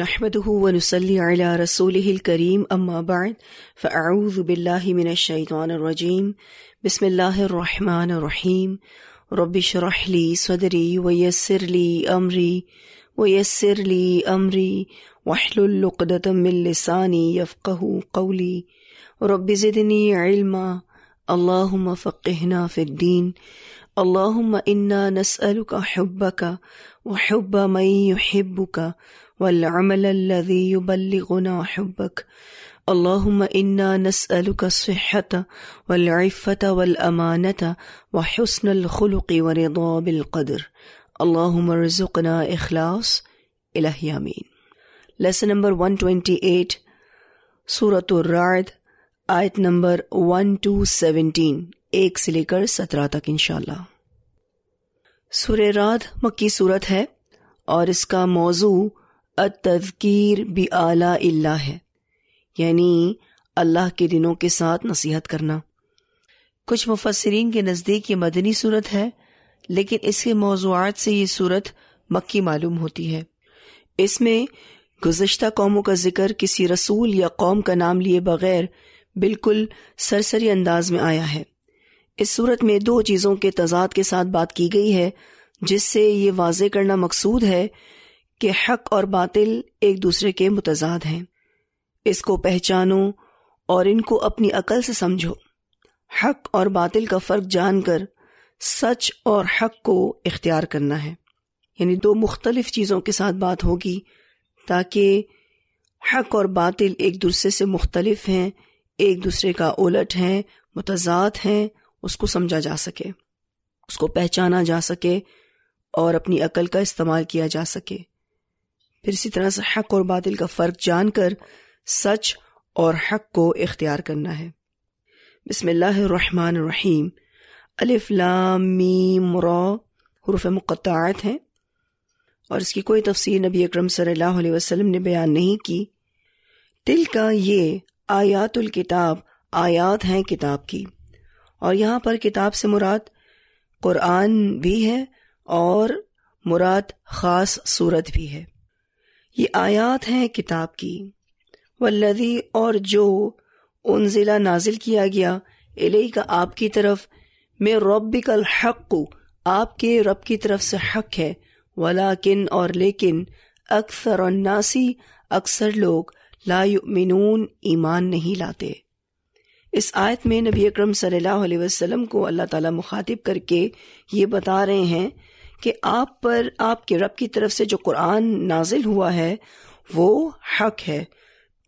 नहमदह वनसली रसूलकरीम अम्माबाद फ़ाऊज़बिल्लिमिनशैतरजीम बसमीम रबिशरहली सदरी वयसरली अमरी वयसरली अमरी वाहलुल्लुक़दतमिलसानी यफ़क़ू कौली रबिज़नी इल्मा अल्लाहुम फ़क़हना फ़िद्दीन अल्लाहुम इन्ना नसअलुका हुब्बका व हुब्ब मई युहिब्बुका والعمل الذي يبلغنا حبك اللهم انا نسالك الصحه والعفه والامانه وحسن الخلق ورضا بالقدر اللهم ارزقنا اخلاص الهي امين lesson number 128 सूरत राद आयत नंबर वन टू सेवनटीन एक से लेकर सत्रह तक इनशाला सूर्य राद मक्की सूरत है और इसका मौजू तज़कीर भी आला अल्ला है यानी अल्लाह के दिनों के साथ नसीहत करना कुछ मुफसरीन के नज़दीक ये मदनी सूरत है लेकिन इसके मौजूद से ये सूरत मक्की मालूम होती है इसमें गुज्त कौमों का जिक्र किसी रसूल या कौम का नाम लिए बगैर बिल्कुल सरसरी अंदाज में आया है इस सूरत में दो चीज़ों के तजाद के साथ बात की गई है जिससे ये वाज करना मकसूद है कि हक और बातिल एक दूसरे के मुतजाद हैं इसको पहचानो और इनको अपनी अकल से समझो हक और बातिल का फ़र्क जानकर सच और हक को इख्तियार करना है यानी दो मुख्तलिफ चीज़ों के साथ बात होगी ताकि हक और बातिल एक दूसरे से मुख्तलिफ हैं एक दूसरे का उलट है मुतजाद हैं उसको समझा जा सके उसको पहचाना जा सके और अपनी अकल का इस्तेमाल किया जा सके फिर इसी तरह से हक और बादल का फ़र्क जानकर सच और हक को इख्तियार करना है बसमीम अलिफ्लामीम हरूफ मुक़ात हैं और इसकी कोई तफसीर नबी अकरम सल्लल्लाहु अलैहि वसल्लम ने बयान नहीं की तिल का ये आयातुल किताब आयात हैं किताब की और यहाँ पर किताब से मुराद कुरान भी है और मुराद ख़ास सूरत भी है ये आयात हैं किताब की वल्लदी और जो उन ज़िला नाजिल किया गया एलई का आपकी तरफ में रब हक आपके रब की तरफ से हक है वाला किन और लेकिन अक्सर नासी अक्सर लोग लामिनून ईमान नहीं लाते इस आयत में नबी अक्रम सल्लल्लाहु अलैहि वसल्लम को अल्लाह ताला मुखातिब करके ये बता रहे हैं कि आप पर आपके रब की तरफ से जो कुरान नाजिल हुआ है वो हक है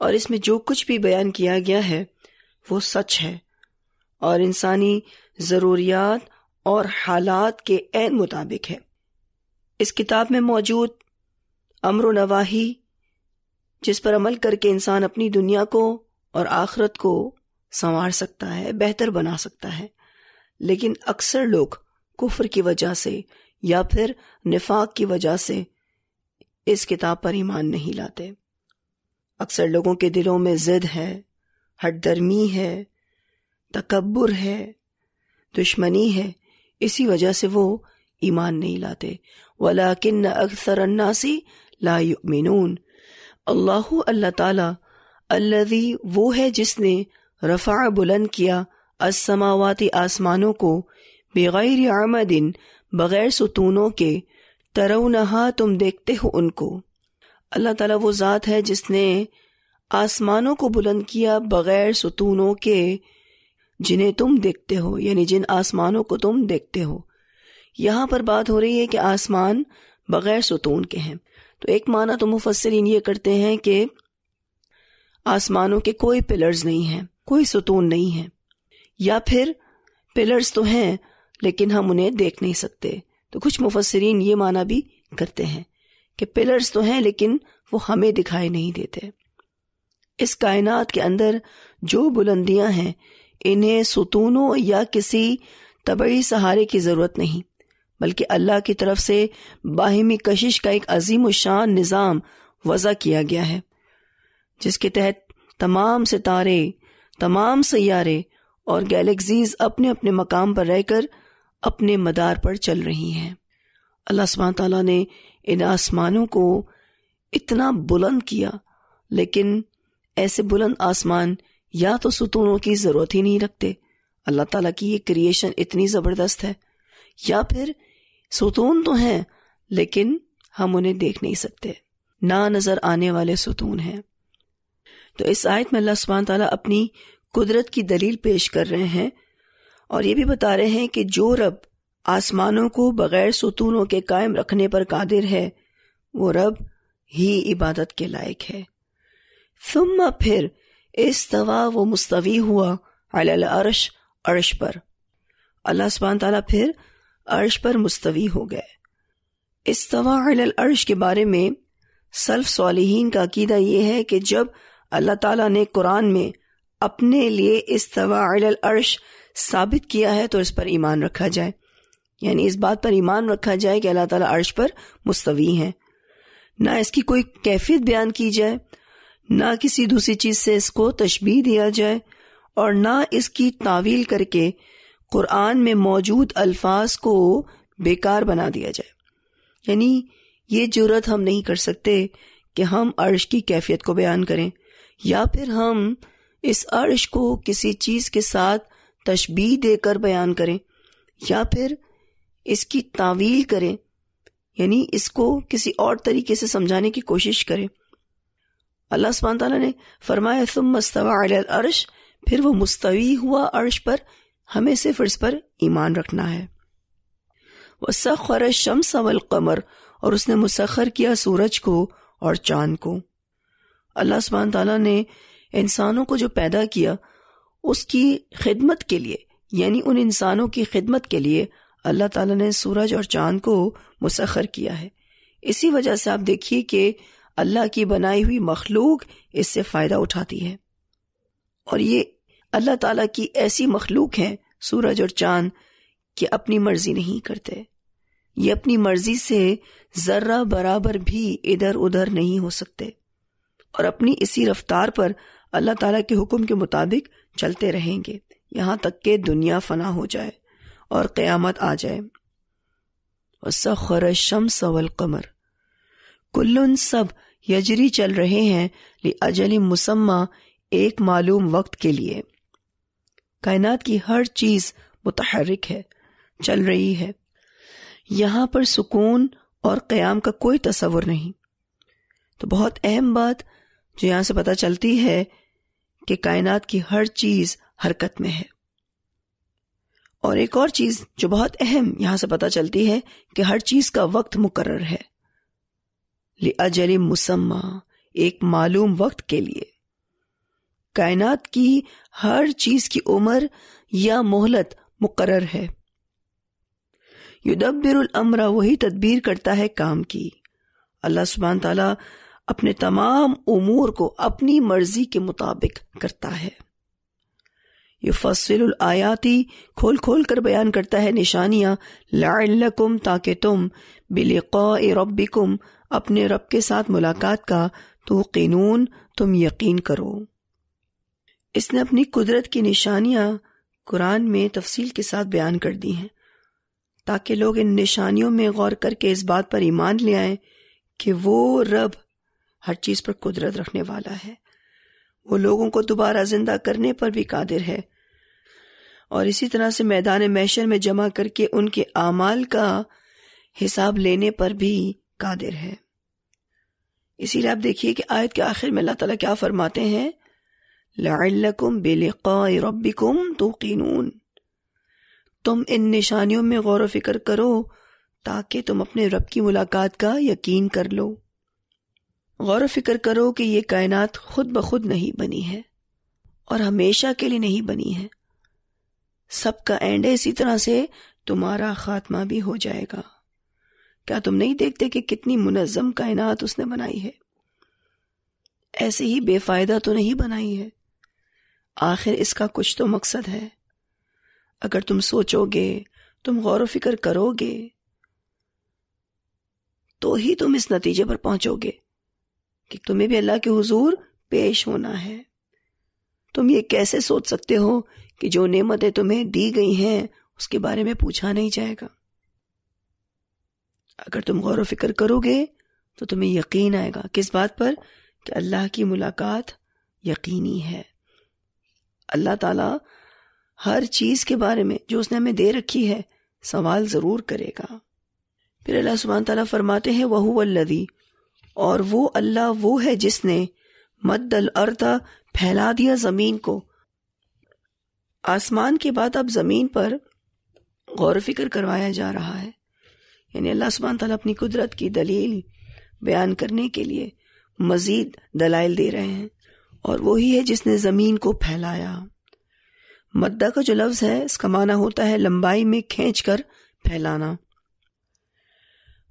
और इसमें जो कुछ भी बयान किया गया है वो सच है और इंसानी ज़रूरियात और हालात के एन मुताबिक है इस किताब में मौजूद अमर नवाही जिस पर अमल करके इंसान अपनी दुनिया को और आखरत को संवार सकता है बेहतर बना सकता है लेकिन अक्सर लोग कुफर की वजह से या फिर निफाक की वजह से इस किताब पर ईमान नहीं लाते अक्सर लोगों के दिलों में ज़िद है हटदर्मी है तकबर है दुश्मनी है इसी वजह से वो ईमान नहीं लाते वाला किन्न अक्सर अन्नासी लामिनून अल्लाह अल्लाह ताला अल्लजी वो है जिसने रफ़ा बुलंद किया असमावती आसमानों को बेगैर आमदिन बग़ैर सुतूनों के तरव नहा तुम देखते हो उनको अल्लाह ताला वो ज़ात है जिसने आसमानों को बुलंद किया बग़ैर सुतूनों के जिन्हें तुम देखते हो यानी जिन आसमानों को तुम देखते हो यहाँ पर बात हो रही है कि आसमान बग़ैर सुतून के हैं तो एक माना तो मुफसरिन ये करते हैं कि आसमानों के कोई पिलर्स नहीं हैं कोई सुतून नहीं है या फिर पिलर्स तो हैं लेकिन हम उन्हें देख नहीं सकते तो कुछ मुफसरीन ये माना भी करते हैं कि पिलर्स तो हैं लेकिन वो हमें दिखाई नहीं देते इस कायनात के अंदर जो बुलंदियां हैं इन्हें सुतूनों या किसी तबड़ी सहारे की ज़रूरत नहीं बल्कि अल्लाह की तरफ से बाहिमी कशिश का एक अजीम शान निज़ाम वजह किया गया है जिसके तहत तमाम सितारे तमाम सैारे और गैलेक्सीज अपने अपने मकाम पर रहकर अपने मदार पर चल रही हैं अल्लाह सुबह ताला ने इन आसमानों को इतना बुलंद किया लेकिन ऐसे बुलंद आसमान या तो सुतूनों की ज़रूरत ही नहीं रखते अल्लाह ताला की ये क्रिएशन इतनी ज़बरदस्त है या फिर सुतून तो हैं लेकिन हम उन्हें देख नहीं सकते ना नज़र आने वाले सुतून हैं तो इस आयत में अल्लाह सुबह ताला अपनी कुदरत की दलील पेश कर रहे हैं और ये भी बता रहे हैं कि जो रब आसमानों को बगैर सुतूनों के कायम रखने पर कादिर है वो रब ही इबादत के लायक है सुम्मा फिर इस तवा वो मुस्तवी हुआ अल अर्श अर्श पर अल्लाह सुबहान ताला फिर अर्श पर मुस्तवी हो गए इस तवा अल अर्श के बारे में सल्फ सालहीन का अकीदा ये है कि जब अल्लाह ताला ने कुरान में अपने लिए इस तवा अल अर्श साबित किया है तो इस पर ईमान रखा जाए यानी इस बात पर ईमान रखा जाए कि अल्लाह ताला अर्श पर मुस्तवी हैं ना इसकी कोई कैफियत बयान की जाए ना किसी दूसरी चीज़ से इसको तशबी दिया जाए और ना इसकी तावील करके कुरान में मौजूद अल्फाज को बेकार बना दिया जाए यानी ये जरूरत हम नहीं कर सकते कि हम अर्श की कैफियत को बयान करें या फिर हम इस अर्श को किसी चीज़ के साथ तशबी देकर बयान करें या फिर इसकी तावील करें यानी इसको किसी और तरीके से समझाने की कोशिश करें अल्लाह सुबहान तला ने फरमाया तुम मस्तवा अर्श फिर वो मुस्तवी हुआ अर्श पर हमें सिर्फ इस पर ईमान रखना है वसखर शम्स अवल कमर और उसने मुसखर किया सूरज को और चांद को अल्लाह सुबहान तला ने इंसानों को जो पैदा किया उसकी खिदमत के लिए यानी उन इंसानों की खिदमत के लिए अल्लाह ताला ने सूरज और चांद को मुसखर किया है इसी वजह से आप देखिए कि अल्लाह की बनाई हुई मखलूक इससे फ़ायदा उठाती है और ये अल्लाह ताला की ऐसी मखलूक है सूरज और चांद कि अपनी मर्जी नहीं करते ये अपनी मर्जी से ज़र्रा बराबर भी इधर उधर नहीं हो सकते और अपनी इसी रफ्तार पर अल्लाह ताला के हुक्म के मुताबिक चलते रहेंगे यहाँ तक कि दुनिया फना हो जाए और क़यामत आ जाए शम सवल कमर कुल्लुन सब यजरी चल रहे हैं ले अजली मुसम्मा एक मालूम वक्त के लिए कायनात की हर चीज़ मुतहरिक है चल रही है यहाँ पर सुकून और क़याम का कोई तस्वर नहीं तो बहुत अहम बात जो यहाँ से पता चलती है कि कायनात की हर चीज हरकत में है और एक और चीज जो बहुत अहम यहां से पता चलती है कि हर चीज का वक्त मुकर्र है ले अजल मुसम्मा एक मालूम वक्त के लिए कायनात की हर चीज की उम्र या मोहलत मुकर्र है युदब्बिर अमरा वही तदबीर करता है काम की अल्लाह सुबहान ताला अपने तमाम उमूर को अपनी मर्जी के मुताबिक करता है ये फसल आयाती खोल खोल कर बयान करता है निशानियां लाकुम ताकि तुम बिलिका रब्बिकुम अपने रब के साथ मुलाकात का तो कानून तुम यकीन करो इसने अपनी कुदरत की निशानियां कुरान में तफसील के साथ बयान कर दी हैं ताकि लोग इन निशानियों में गौर करके इस बात पर ईमान ले आए कि वो रब हर चीज़ पर कुदरत रखने वाला है वो लोगों को दोबारा जिंदा करने पर भी कादिर है और इसी तरह से मैदान मैशर में जमा करके उनके आमाल का हिसाब लेने पर भी कादिर है इसीलिए आप देखिए कि आयत के आखिर में अल्लाह ताला क्या फरमाते हैं लाकुम बेलिकाय रबिकुम तो तुम इन निशानियों में गौर व फिक्र करो ताकि तुम अपने रब की मुलाकात का यकीन कर लो गौर फिक्र करो कि यह कायनात खुद ब खुद नहीं बनी है और हमेशा के लिए नहीं बनी है सबका एंड है इसी तरह से तुम्हारा खात्मा भी हो जाएगा क्या तुम नहीं देखते कि कितनी मुनज़म कायनात उसने बनाई है ऐसे ही बेफायदा तो नहीं बनाई है आखिर इसका कुछ तो मकसद है अगर तुम सोचोगे तुम गौर फिक्र करोगे तो ही तुम इस नतीजे पर पहुंचोगे कि तुम्हें भी अल्लाह के हुजूर पेश होना है तुम ये कैसे सोच सकते हो कि जो नेमतें तुम्हें दी गई हैं उसके बारे में पूछा नहीं जाएगा अगर तुम गौर फिक्र करोगे तो तुम्हें यकीन आएगा किस बात पर कि अल्लाह की मुलाकात यकीनी है अल्लाह ताला हर चीज़ के बारे में जो उसने हमें दे रखी है सवाल ज़रूर करेगा फिर अल्लाह सुबहान तला फरमाते हैं वह लदी और वो अल्लाह वो है जिसने मद्दल अर्था फैला दिया ज़मीन को आसमान के बाद अब ज़मीन पर गौर फिक्र करवाया जा रहा है यानी अल्लाह सुबहान तला अपनी कुदरत की दलील बयान करने के लिए मज़ीद दलाइल दे रहे हैं और वही है जिसने ज़मीन को फैलाया मद्दा का जो लफ्ज़ है इसका माना होता है लंबाई में खींच कर फैलाना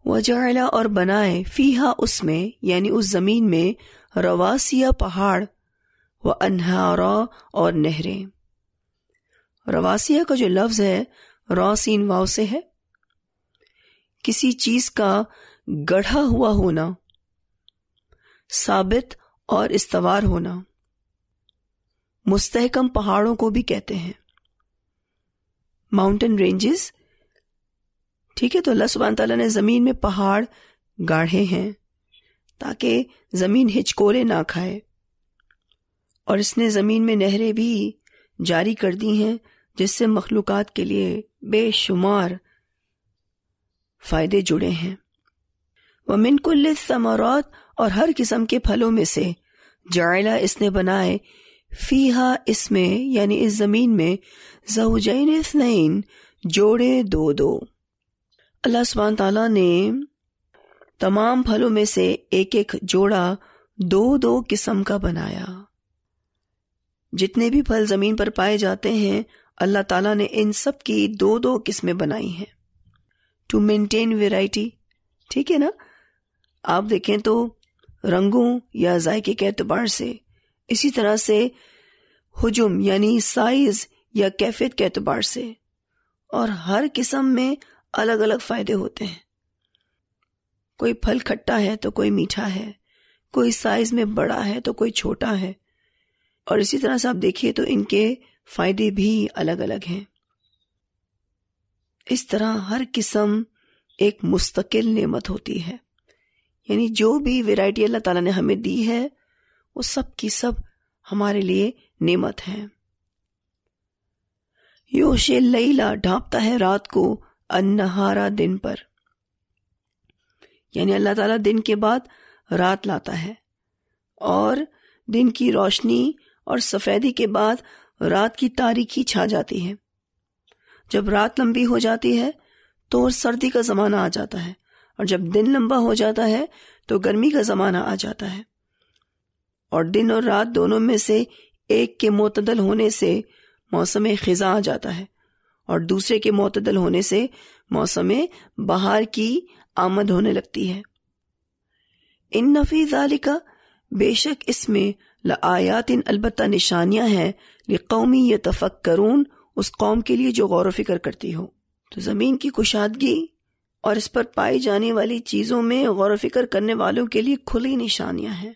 वजाला और बनाए फीहा उसमें यानी उस ज़मीन में रवासिया पहाड़ व अनहारा और नहरें रवासिया का जो लफ्ज़ है रौसिन वाव से है किसी चीज़ का गढ़ा हुआ होना साबित और इस्तवार होना मुस्तहकम पहाड़ों को भी कहते हैं माउंटेन रेंजेस ठीक है तो अल्लाह सुबहान तला ने ज़मीन में पहाड़ गाढ़े हैं ताकि ज़मीन हिचकोले ना खाए और इसने ज़मीन में नहरें भी जारी कर दी हैं जिससे मखलूक के लिए बेशुमार फ़ायदे जुड़े हैं व मिनकुल समरौत और हर किस्म के फलों में से जायला इसने बनाए फीहा इसमें यानी इस ज़मीन में जहुजैन स्नैन जोड़े दो दो अल्लाह सुबहान तला ने तमाम फलों में से एक एक जोड़ा दो दो किस्म का बनाया जितने भी फल जमीन पर पाए जाते हैं अल्लाह ताला ने इन सब की दो दो किस्में बनाई हैं टू मेंटेन वेराइटी ठीक है ना आप देखें तो रंगों या जायके के एतबार से इसी तरह से हजुम यानी साइज या कैफियत के एतबार से और हर किस्म में अलग अलग फायदे होते हैं कोई फल खट्टा है तो कोई मीठा है कोई साइज में बड़ा है तो कोई छोटा है और इसी तरह से आप देखिए तो इनके फायदे भी अलग अलग हैं इस तरह हर किस्म एक मुस्तकिल नेमत होती है यानी जो भी वैरायटी अल्लाह ताला ने हमें दी है वो सब की सब हमारे लिए नेमत है योशे लैला ढांपता है रात को अन्नहारा दिन पर यानी अल्लाह ताला दिन के बाद रात लाता है और दिन की रोशनी और सफ़ेदी के बाद रात की तारीखी छा जाती है जब रात लंबी हो जाती है तो सर्दी का ज़माना आ जाता है और जब दिन लंबा हो जाता है तो गर्मी का ज़माना आ जाता है और दिन और रात दोनों में से एक के मतदल होने से मौसम खिजा आ जाता है और दूसरे के मतदल होने से मौसम में बाहर की आमद होने लगती है इन नफीज का बेशक इसमें लयात इन अलबत् निशानियां हैं कौमी या करून उस कौम के लिए जो गौर फिक्र करती हो तो ज़मीन की कुशादगी और इस पर पाई जाने वाली चीज़ों में गौर फिक्र करने वालों के लिए खुली निशानियां हैं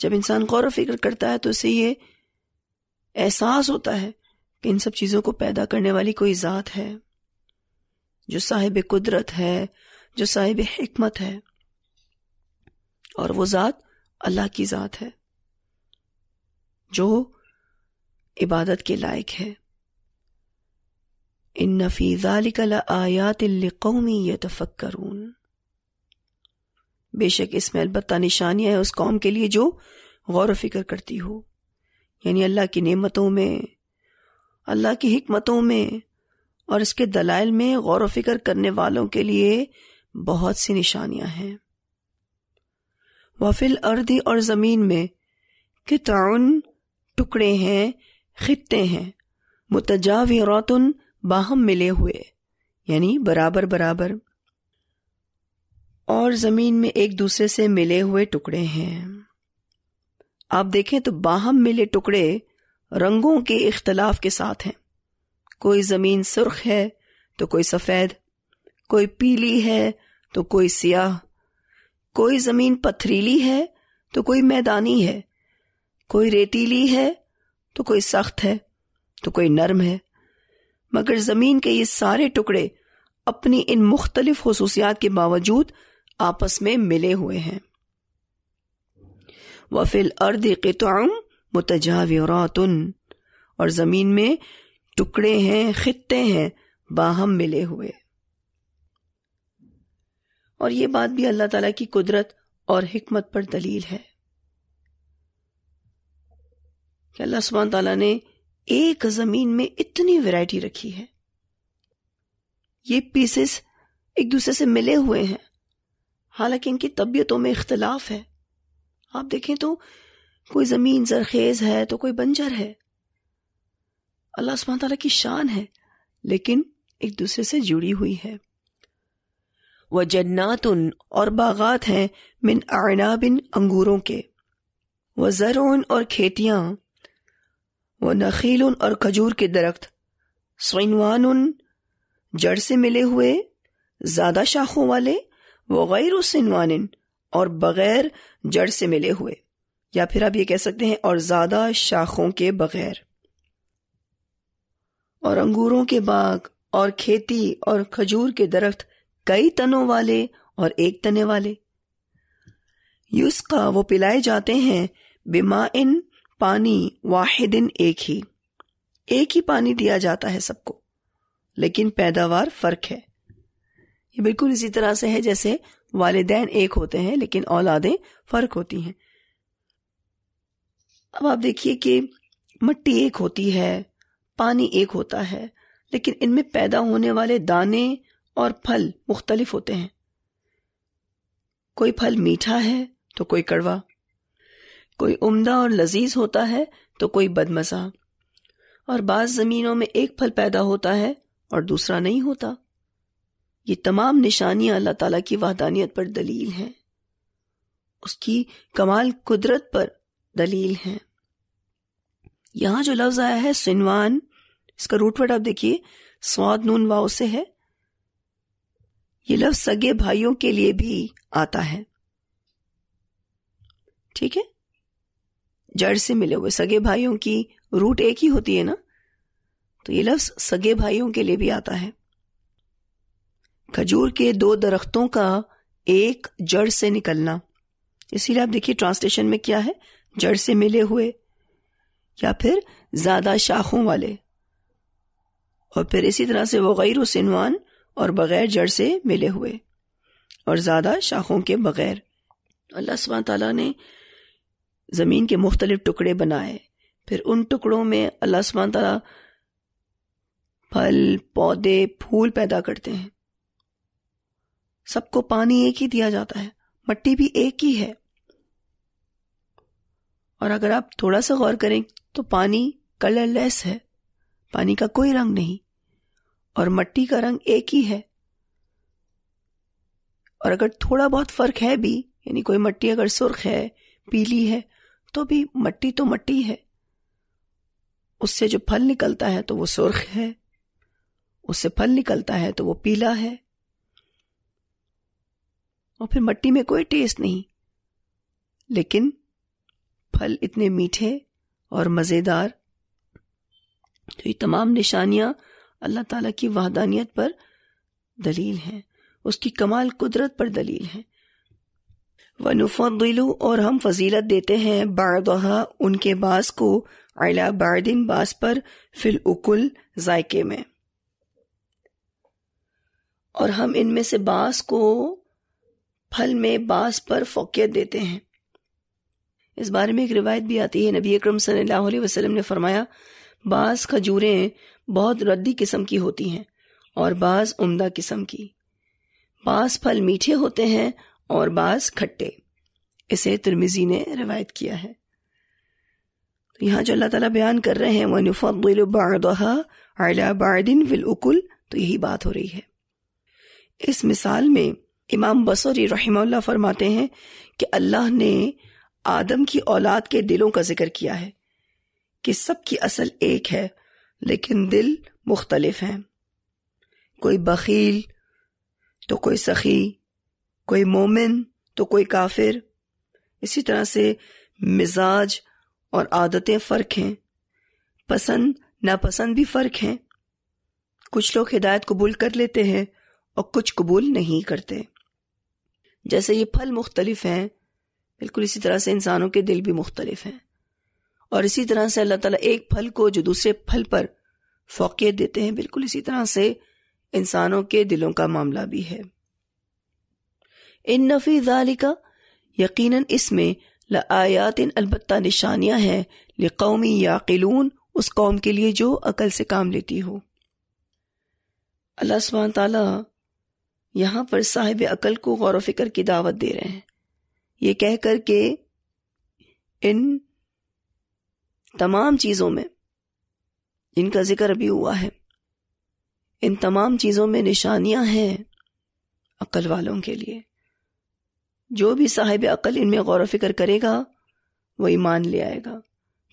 जब इंसान गौर फिक्र करता है तो उसे ये एहसास होता है कि इन सब चीज़ों को पैदा करने वाली कोई ज़ात है जो साहिब कुदरत है जो साहिब हिकमत है और वो ज़ात अल्लाह की ज़ात है जो इबादत के लायक है इन नफीज़ालिकला आयात कौमी ये तफक्रून बेशक इसमें अलबत् निशानियाँ है उस कौम के लिए जो गौर व फिक्र करती हो यानी अल्लाह की नेमतों में अल्लाह की हमतों में और इसके दलाइल में गौर फिक्र करने वालों के लिए बहुत सी निशानियां हैं वफिल अर्दी और ज़मीन में किताउन टुकड़े हैं खत्ते हैं मुतजावरतन बाहम मिले हुए यानी बराबर बराबर और ज़मीन में एक दूसरे से मिले हुए टुकड़े हैं आप देखें तो बाहम मिले टुकड़े रंगों के इख्तलाफ के साथ हैं कोई ज़मीन सुर्ख है तो कोई सफ़ेद कोई पीली है तो कोई सियाह कोई ज़मीन पथरीली है तो कोई मैदानी है कोई रेतीली है तो कोई सख्त है तो कोई नरम है मगर ज़मीन के ये सारे टुकड़े अपनी इन मुख्तलिफ खसूसियात के बावजूद आपस में मिले हुए हैं वफिल अर्द कितुआ मुतजाविरातुन और ज़मीन में टुकड़े हैं खत्ते हैं बाहम मिले हुए और ये बात भी अल्लाह तला की कुदरत और हिकमत पर दलील है कि अल्लाह सुबहान ताला ने एक ज़मीन में इतनी वैरायटी रखी है ये पीसेस एक दूसरे से मिले हुए हैं हालांकि इनकी तबीयतों में इख्तलाफ है आप देखें तो कोई ज़मीन जरखेज़ है तो कोई बंजर है अल्लाह सुबह तला की शान है लेकिन एक दूसरे से जुड़ी हुई है वह जन्नात उन और बागात हैं मिन आना बिन अंगूरों के व ज़र और खेतियाँ व नखील उन और खजूर के दरख्त उन जड़ से मिले हुए ज़्यादा शाखों वाले वो गैर सिनवान और बग़ैर जड़ से मिले हुए या फिर आप ये कह सकते हैं और ज्यादा शाखों के बगैर और अंगूरों के बाग और खेती और खजूर के दरख्त कई तनों वाले और एक तने वाले युस्का वो पिलाए जाते हैं बिमा इन पानी वाहिदिन एक ही एक ही पानी दिया जाता है सबको लेकिन पैदावार फर्क है ये बिल्कुल इसी तरह से है जैसे वालदेन एक होते हैं लेकिन औलादें फर्क होती हैं अब आप देखिए कि मट्टी एक होती है पानी एक होता है लेकिन इनमें पैदा होने वाले दाने और फल मुख्तलिफ होते हैं कोई फल मीठा है तो कोई कड़वा कोई उम्दा और लजीज होता है तो कोई बदमजा और बाज जमीनों में एक फल पैदा होता है और दूसरा नहीं होता ये तमाम निशानियां अल्लाह ताला की वाहदानियत पर दलील हैं उसकी कमाल कुदरत पर दलील है यहां जो लफ्ज आया है सिनवान इसका रूटवर्ड आप देखिए स्वाद नून वाओ से है ये लफ्ज सगे भाइयों के लिए भी आता है ठीक है जड़ से मिले हुए सगे भाइयों की रूट एक ही होती है ना तो ये लफ्ज सगे भाइयों के लिए भी आता है खजूर के दो दरख्तों का एक जड़ से निकलना इसीलिए आप देखिए ट्रांसलेशन में क्या है जड़ से मिले हुए या फिर ज्यादा शाखों वाले और फिर इसी तरह से वो गैर उसनवान और बगैर जड़ से मिले हुए और ज्यादा शाखों के बगैर अल्लाह सुबह ताला ने ज़मीन के मुख्तलिफ टुकड़े बनाए फिर उन टुकड़ों में अल्लाह सुबह ताला फल पौधे फूल पैदा करते हैं सबको पानी एक ही दिया जाता है मट्टी भी एक ही है और अगर आप थोड़ा सा गौर करें तो पानी कलरलेस है पानी का कोई रंग नहीं और मट्टी का रंग एक ही है और अगर थोड़ा बहुत फर्क है भी यानी कोई मट्टी अगर सुर्ख है पीली है तो भी मट्टी तो मट्टी है उससे जो फल निकलता है तो वो सुर्ख है उससे फल निकलता है तो वो पीला है और फिर मट्टी में कोई टेस्ट नहीं लेकिन फल इतने मीठे और मज़ेदार तो ये तमाम निशानियां अल्लाह ताला की वाहदानियत पर दलील हैं उसकी कमाल कुदरत पर दलील है वनुफ़िलु और हम फजीलत देते हैं बारदहा उनके बास को अला बारदिन बास पर फिल उकुल जायके में और हम इनमें से बास को फल में बास पर फोकियत देते हैं इस बारे में एक रिवायत भी आती है नबी अक्रम वसल्लम ने फरमाया बास खजूरें बहुत रद्दी किस्म की होती हैं और बास उम्दा किस्म की बास फल मीठे होते हैं और बास खट्टे इसे तिरमिजी ने रिवायत किया है तो यहाँ जो अल्लाह ताला बयान कर रहे हैं वह बादिन विल उकुल तो यही बात हो रही है इस मिसाल में इमाम बसोरी रहमल्ला फरमाते हैं कि अल्लाह ने आदम की औलाद के दिलों का जिक्र किया है कि सबकी असल एक है लेकिन दिल मुख्तलिफ हैं कोई बखील तो कोई सखी कोई मोमिन तो कोई काफिर इसी तरह से मिजाज और आदतें फ़र्क हैं पसंद नापसंद भी फ़र्क हैं कुछ लोग हिदायत कबूल कर लेते हैं और कुछ कबूल नहीं करते जैसे ये फल मुख्तलिफ हैं बिल्कुल इसी तरह से इंसानों के दिल भी मुख्तलिफ हैं और इसी तरह से अल्लाह ताला एक फल को जो दूसरे फल पर फोकियत देते हैं बिल्कुल इसी तरह से इंसानों के दिलों का मामला भी है इन नफी का यकीनन इसमें लायात अलबत् निशानियां हैं लिकौमी किलून उस कौम के लिए जो अकल से काम लेती हो अल्लाह सुबह ताला यहाँ पर साहिब अकल को गौर व फिक्र की दावत दे रहे हैं ये कहकर के इन तमाम चीज़ों में इनका जिक्र अभी हुआ है इन तमाम चीज़ों में निशानियां हैं अकल वालों के लिए जो भी साहिब अकल इनमें गौर फिक्र करेगा वो ईमान ले आएगा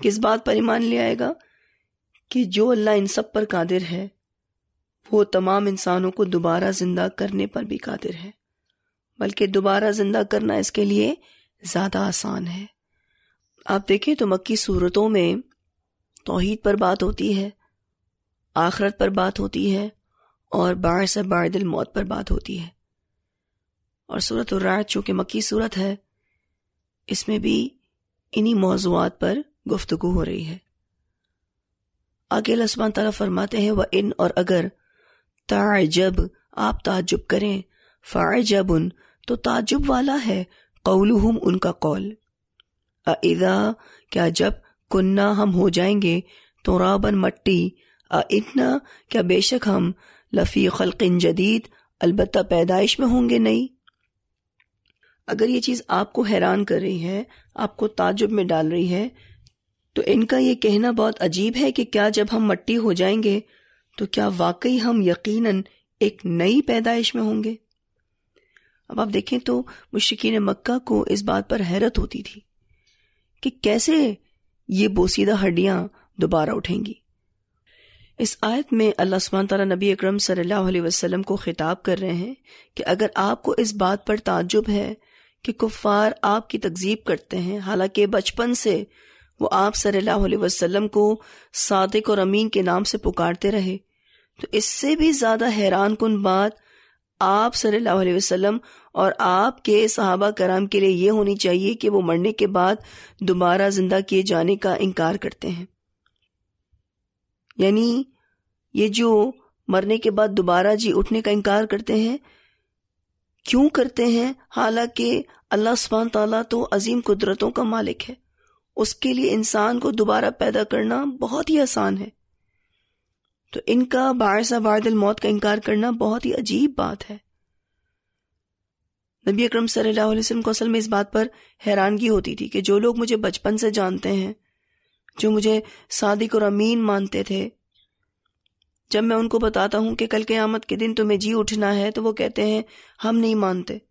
किस बात पर ईमान ले आएगा कि जो अल्लाह इन सब पर कादिर है वो तमाम इंसानों को दोबारा जिंदा करने पर भी कादिर है बल्कि दोबारा जिंदा करना इसके लिए ज़्यादा आसान है आप देखें तो मक्की सूरतों में तोहहीद पर बात होती है आखरत पर बात होती है और बाढ़ से बाढ़ दिल मौत पर बात होती है और सूरत और रात चूंकि मक्की सूरत है इसमें भी इन्हीं मौजूद पर गुफ्तगु हो रही है आगे लसमान तला फरमाते हैं वह इन और अगर ताजब आप ताजुब करें फाय जब उन तो ताजुब वाला है कौलुहम उनका कौल अदा क्या जब कुन्ना हम हो जाएंगे तो राबन मट्टी अतना क्या बेशक हम लफ़ी खलकिन जदीद अलबत् पैदाइश में होंगे नहीं अगर ये चीज़ आपको हैरान कर रही है आपको ताजुब में डाल रही है तो इनका ये कहना बहुत अजीब है कि क्या जब हम मट्टी हो जाएंगे तो क्या वाकई हम यकीनन एक नई पैदाइश में होंगे अब आप देखें तो मुश्किन मक्का को इस बात पर हैरत होती थी कि कैसे ये बोसीदा हड्डियां दोबारा उठेंगी इस आयत में अल्लाह सुबहान तला नबी अक्रम वसल्लम को ख़िताब कर रहे हैं कि अगर आपको इस बात पर ताजुब है कि कुफ़ार आपकी तकजीब करते हैं हालांकि बचपन से वो आप सल्लल्लाहु अलैहि वसल्लम को सादिक और अमीन के नाम से पुकारते रहे तो इससे भी ज़्यादा हैरान कन बात आप सल्लल्लाहु अलैहि वसल्लम और आपके सहाबा कराम के लिए ये होनी चाहिए कि वो मरने के बाद दोबारा जिंदा किए जाने का इनकार करते हैं यानी ये जो मरने के बाद दोबारा जी उठने का इनकार करते हैं क्यों करते हैं हालांकि अल्लाह सुबहान ताला तो अजीम कुदरतों का मालिक है उसके लिए इंसान को दोबारा पैदा करना बहुत ही आसान है तो इनका बारसा वारदिल मौत का इनकार करना बहुत ही अजीब बात है नबी अक्रम सल्लल्लाहु को असल में इस बात पर हैरानगी होती थी कि जो लोग मुझे बचपन से जानते हैं जो मुझे सादिक और अमीन मानते थे जब मैं उनको बताता हूं कि कल के आमद के दिन तुम्हें जी उठना है तो वो कहते हैं हम नहीं मानते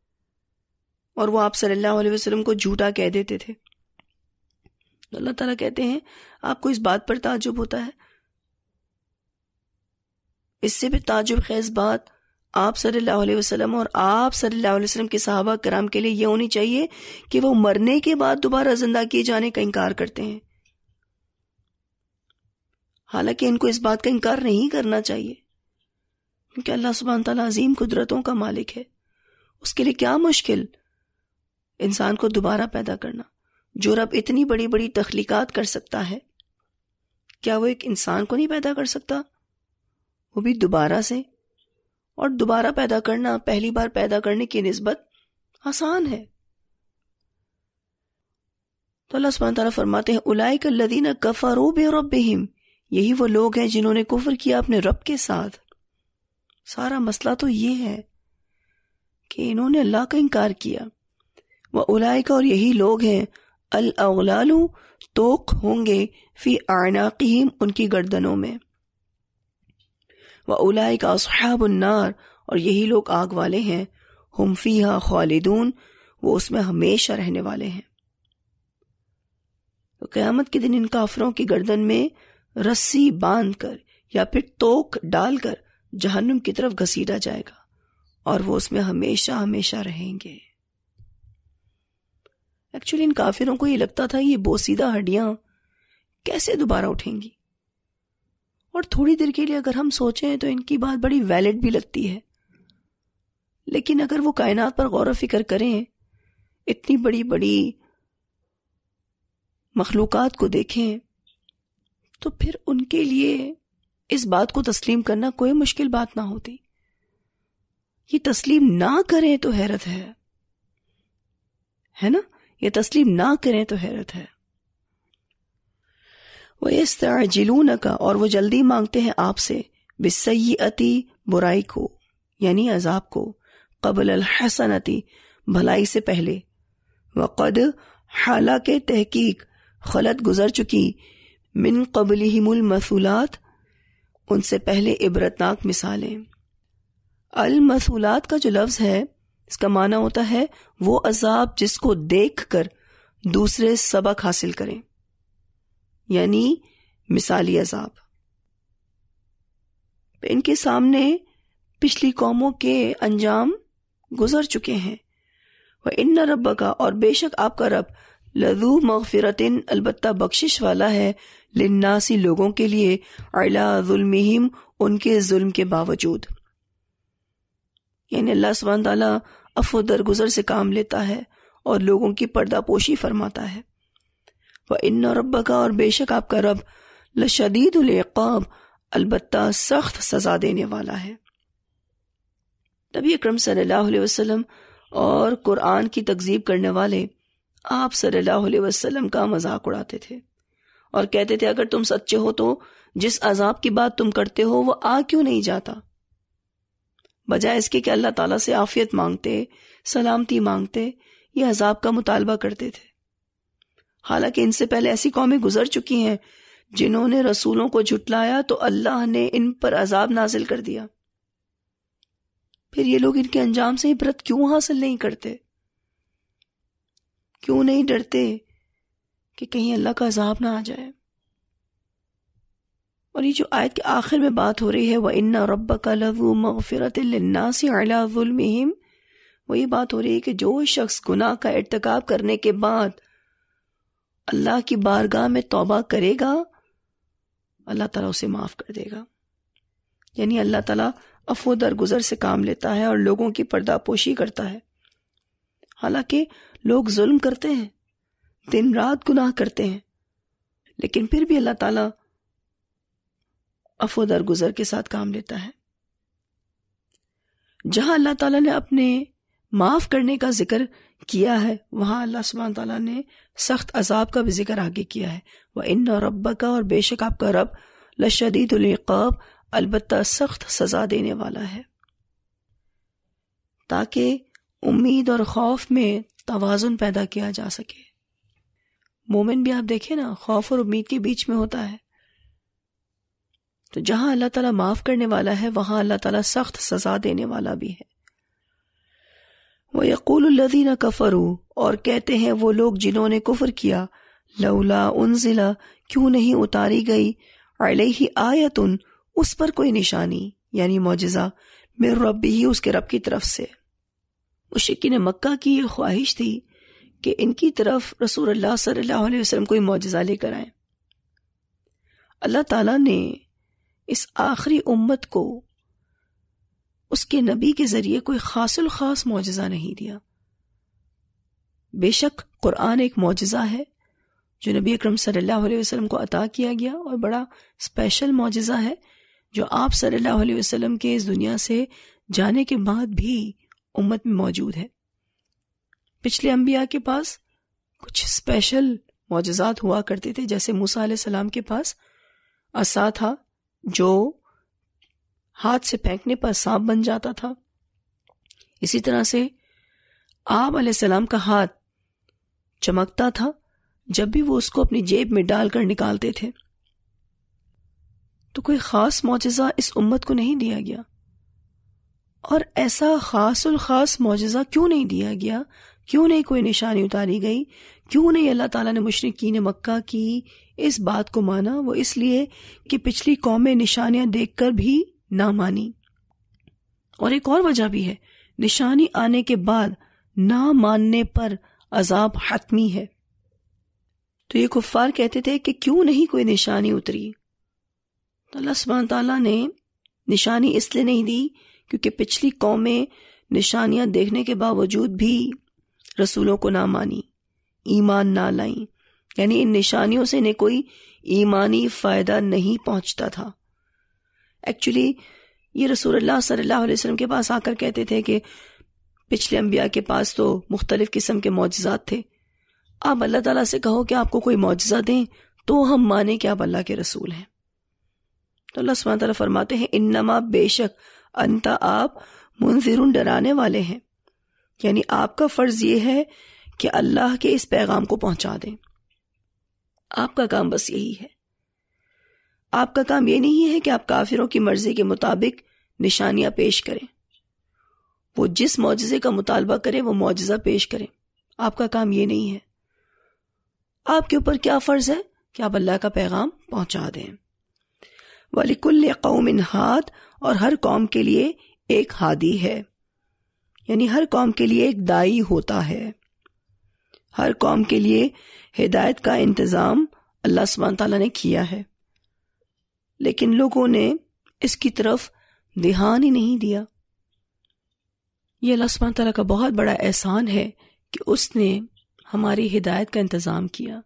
और वो आप सल्लल्लाहु अलैहि वसल्लम को झूठा कह देते थे तो अल्लाह तला कहते हैं आपको इस बात पर ताजुब होता है इससे भी ताजुब खेज बात आप सल्लल्लाहु अलैहि वसल्लम और आप सल्लल्लाहु अलैहि वसल्लम के सहाबा कराम के लिए यह होनी चाहिए कि वो मरने के बाद दोबारा जिंदा किए जाने का इनकार करते हैं हालांकि इनको इस बात का इनकार नहीं करना चाहिए क्योंकि अल्लाह सुबहान तला अजीम कुदरतों का मालिक है उसके लिए क्या मुश्किल इंसान को दोबारा पैदा करना जो रब इतनी बड़ी बड़ी तख्लीकत कर सकता है क्या वो एक इंसान को नहीं पैदा कर सकता वो भी दोबारा से और दोबारा पैदा करना पहली बार पैदा करने की नस्बत आसान है तो अल्लाह सुबह तला फरमाते हैं उलाय का लदीना कफारो बेरबिम यही वो लोग हैं जिन्होंने कुफर किया अपने रब के साथ सारा मसला तो ये है कि इन्होंने अल्लाह का इनकार किया वह उलाय और यही लोग हैं अल अगलालू तोक होंगे फी आनाकीम उनकी गर्दनों में व उलाए का असहाब और यही लोग आग वाले हैं हम हा खालिदून वो उसमें हमेशा रहने वाले हैं तो क़यामत के दिन इन काफरों की गर्दन में रस्सी बांध कर या फिर तोक डालकर जहन्नुम की तरफ घसीटा जाएगा और वो उसमें हमेशा हमेशा रहेंगे एक्चुअली इन काफिरों को ये लगता था ये बोसीदा हड्डियां कैसे दोबारा उठेंगी और थोड़ी देर के लिए अगर हम सोचें तो इनकी बात बड़ी वैलिड भी लगती है लेकिन अगर वो कायनात पर गौर फिक्र करें इतनी बड़ी बड़ी मखलूक़ात को देखें तो फिर उनके लिए इस बात को तस्लीम करना कोई मुश्किल बात ना होती ये तस्लीम ना करें तो हैरत है है ना ये तस्लीम ना करें तो हैरत है इस तरह जिलून का और वो जल्दी मांगते हैं आपसे बिसैयती बुराई को यानी अजाब को कबल अलहसनती भलाई से पहले वक़द के तहकीक खलत गुजर चुकी मिन कबल मसूलत उनसे पहले इबरतनाक मिसालें अलमसूलात का जो लफ्ज़ है इसका माना होता है वो अजाब जिसको देख कर दूसरे सबक हासिल करें यानी मिसाली अजाब इनके सामने पिछली कौमों के अंजाम गुजर चुके हैं वह इन रब का और बेशक आपका रब लजू मगफरत अलबत् बख्शिश वाला है लिन्नासी लोगों के लिए अलाम उनके जुल्म के बावजूद यानी अल्लाह सुबह तला अफो दरगुजर से काम लेता है और लोगों की पर्दापोशी फरमाता है व इन रब का और बेशक आपका रब लशदीद उलब अलबत् सख्त सजा देने वाला है नबी अक्रम सल्लाम और कुरान की तकजीब करने वाले आप सल्लाह वसलम का मजाक उड़ाते थे और कहते थे अगर तुम सच्चे हो तो जिस अजाब की बात तुम करते हो वो आ क्यों नहीं जाता बजाय इसके कि अल्लाह ताला से आफियत मांगते सलामती मांगते ये अजाब का मुतालबा करते थे हालांकि इनसे पहले ऐसी कौमें गुजर चुकी हैं जिन्होंने रसूलों को झुटलाया तो अल्लाह ने इन पर अजाब नाजिल कर दिया फिर ये लोग इनके अंजाम से इबरत क्यों हासिल नहीं करते क्यों नहीं डरते कि कहीं अल्लाह का अजाब ना आ जाए और ये जो आयत के आखिर में बात हो रही है वह इन्ना रब का लवू मगफरत अलाम वो ये बात हो रही है कि जो शख्स गुनाह का इरतकब करने के बाद अल्लाह की बारगाह में तोबा करेगा अल्लाह तला उसे माफ कर देगा यानी अल्लाह तला अफो दरगुजर से काम लेता है और लोगों की पर्दापोशी करता है हालांकि लोग जुल्म करते हैं दिन रात गुनाह करते हैं लेकिन फिर भी अल्लाह ताला अफो दरगुजर के साथ काम लेता है जहां अल्लाह ताला ने अपने माफ करने का जिक्र किया है वहाँ अल्लाह सुबह तला ने सख्त अजाब का भी जिक्र आगे किया है वह इन रब का और बेशक आपका रब लशदीदुल्क़ाब अलबत् सख्त सज़ा देने वाला है ताकि उम्मीद और खौफ में तोज़ुन पैदा किया जा सके मोमिन भी आप देखें ना खौफ और उम्मीद के बीच में होता है तो जहां अल्लाह ताला माफ़ करने वाला है वहां अल्लाह ताला सख्त सज़ा देने वाला भी है वयकूल लदीना कफरू और कहते हैं वो लोग जिन्होंने कुफर किया लौला उनजिला क्यों नहीं उतारी गई अलही आयतुन उस पर कोई निशानी यानी मुजजा मेरे रब भी ही उसके रब की तरफ से ने मक्का की यह ख्वाहिश थी कि इनकी तरफ रसूल अल्लाह सल्लल्लाहु अलैहि वसल्लम कोई मुजजा लेकर आए अल्लाह ताला ने इस आखिरी उम्मत को उसके नबी के जरिए कोई खासल खास मुआजा नहीं दिया बेशक कुरान एक मुआजा है जो नबी अक्रम सल्ह अलैहि को अता किया गया और बड़ा स्पेशल मुआजा है जो आप सल्लल्लाहु अलैहि के इस दुनिया से जाने के बाद भी उम्मत में मौजूद है पिछले अम्बिया के पास कुछ स्पेशल मुआजात हुआ करते थे जैसे मूसा सलाम के पास असा था जो हाथ से फेंकने पर सांप बन जाता था इसी तरह से आप सलाम का हाथ चमकता था जब भी वो उसको अपनी जेब में डालकर निकालते थे तो कोई ख़ास मुजज़ा इस उम्मत को नहीं दिया गया और ऐसा ख़ास और ख़ास मुजज़ा क्यों नहीं दिया गया क्यों नहीं कोई निशानी उतारी गई क्यों नहीं अल्लाह ताला ने मुशरकिन मक्का की इस बात को माना वो इसलिए कि पिछली कौमें निशानियां देखकर भी ना मानी और एक और वजह भी है निशानी आने के बाद ना मानने पर अजाब हतमी है तो ये कुफार कहते थे कि क्यों नहीं कोई निशानी उतरी तो अल्लाह सुबह तला ने निशानी इसलिए नहीं दी क्योंकि पिछली कौमें निशानियां देखने के बावजूद भी रसूलों को ना मानी ईमान ना लाई यानी इन निशानियों से इन्हें कोई ईमानी फायदा नहीं पहुंचता था एक्चुअली ये अल्लाह सल्लल्लाहु अलैहि वसल्लम के पास आकर कहते थे कि पिछले अम्बिया के पास तो मुख्तलिफ़ किस्म के मोजात थे आप अल्लाह ताला से कहो कि आपको कोई मुआजा दें तो हम माने कि आप अल्लाह के रसूल हैं तो अल्लाह सुबह तला फरमाते हैं इन नमा बेशक अनता आप मुनजर डराने वाले हैं यानी आपका फ़र्ज़ ये है कि अल्लाह के इस पैगाम को पहुंचा दें आपका काम बस यही है आपका काम ये नहीं है कि आप काफिरों की मर्जी के मुताबिक निशानियां पेश करें वो जिस मुआजे का मुतालबा करें वो मुआजा पेश करें आपका काम ये नहीं है आपके ऊपर क्या फ़र्ज़ है कि आप अल्लाह का पैगाम पहुंचा दें वालिकुल्ल कौम हाथ और हर कौम के लिए एक हादी है यानी हर कौम के लिए एक दाई होता है हर कौम के लिए हिदायत का इंतज़ाम अल्लाह सुबह तला ने किया है लेकिन लोगों ने इसकी तरफ ध्यान ही नहीं दिया ये अल्लाह तला का बहुत बड़ा एहसान है कि उसने हमारी हिदायत का इंतज़ाम किया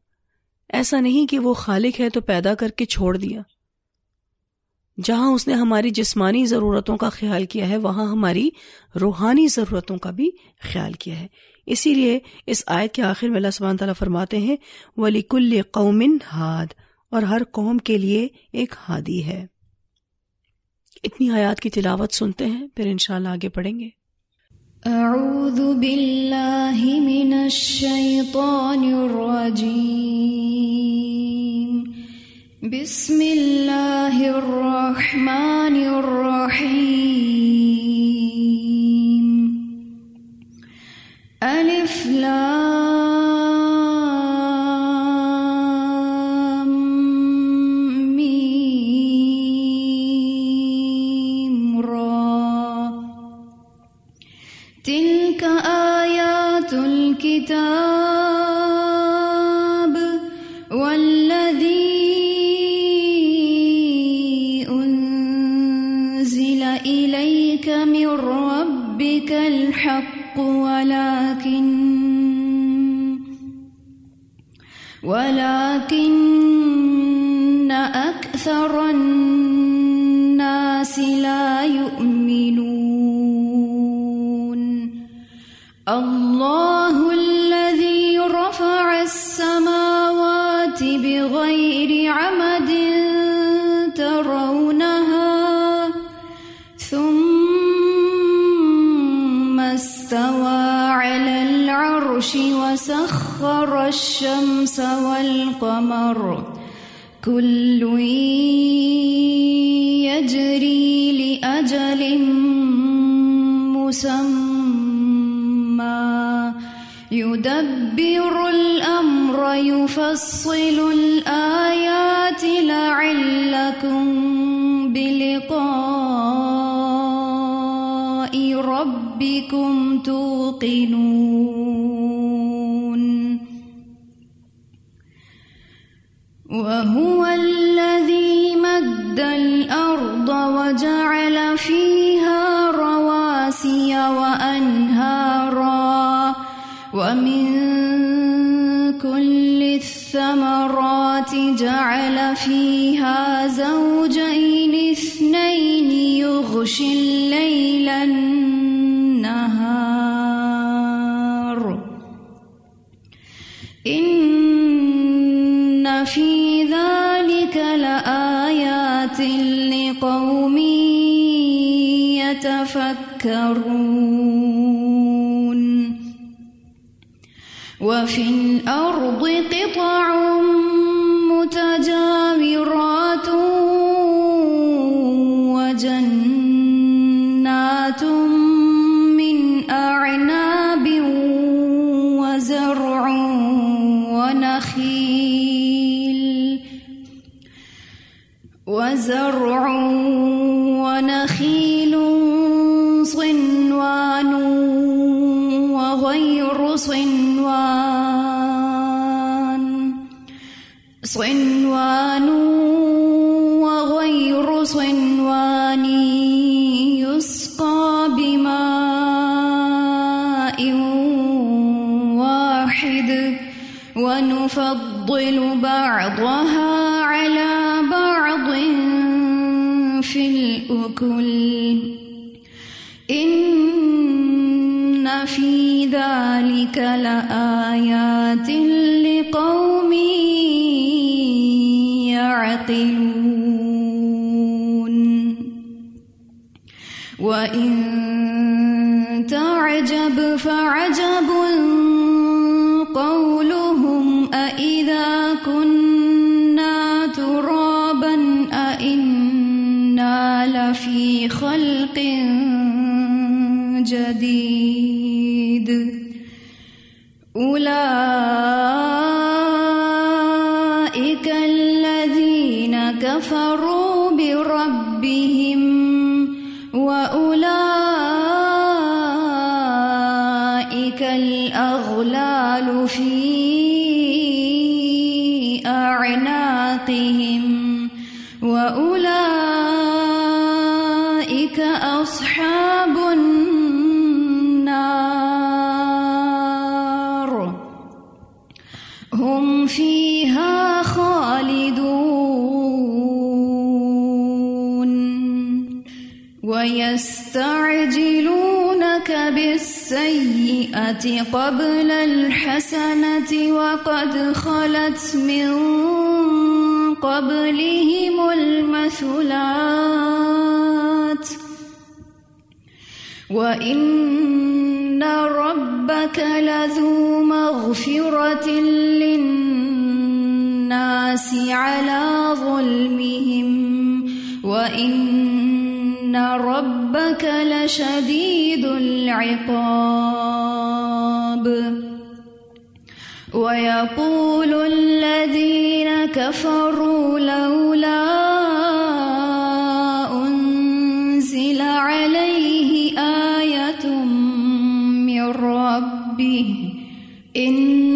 ऐसा नहीं कि वो खालिक है तो पैदा करके छोड़ दिया जहां उसने हमारी जिस्मानी ज़रूरतों का ख्याल किया है वहां हमारी रूहानी ज़रूरतों का भी ख्याल किया है इसीलिए इस आयत के आखिर में अल्लाह सुबह फरमाते हैं वली कुल्ले कौमिन हाद और हर कौम के लिए एक हादी है इतनी हयात की तिलावत सुनते हैं फिर इंशाल्लाह आगे पढ़ेंगे أعوذ بالله من الشيطان الرجيم بسم الله الرحمن الرحيم ألف لام وسخر الشمس والقمر كل يجري لأجل مسمى يدبر الأمر يفصل الآيات لعلكم بلقاء ربكم توقنون وهو الذي مد الأرض وجعل فيها رواسي وأنهارا ومن كل الثمرات جعل فيها زوجين اثنين يغشي الليل النهار إن في ذلك لآيات لقوم يتفكرون وفي الأرض قطع زرع في ذلك لآيات لقوم يعقلون وإن تعجب فعجبون إلا ويستعجلونك بالسيئة قبل الحسنة وقد خلت من قبلهم المثلات وإن ربك لذو مغفرة للناس على ظلمهم وإن إن ربك لشديد العقاب ويقول الذين كفروا لولا أنزل عليه آية من ربه إن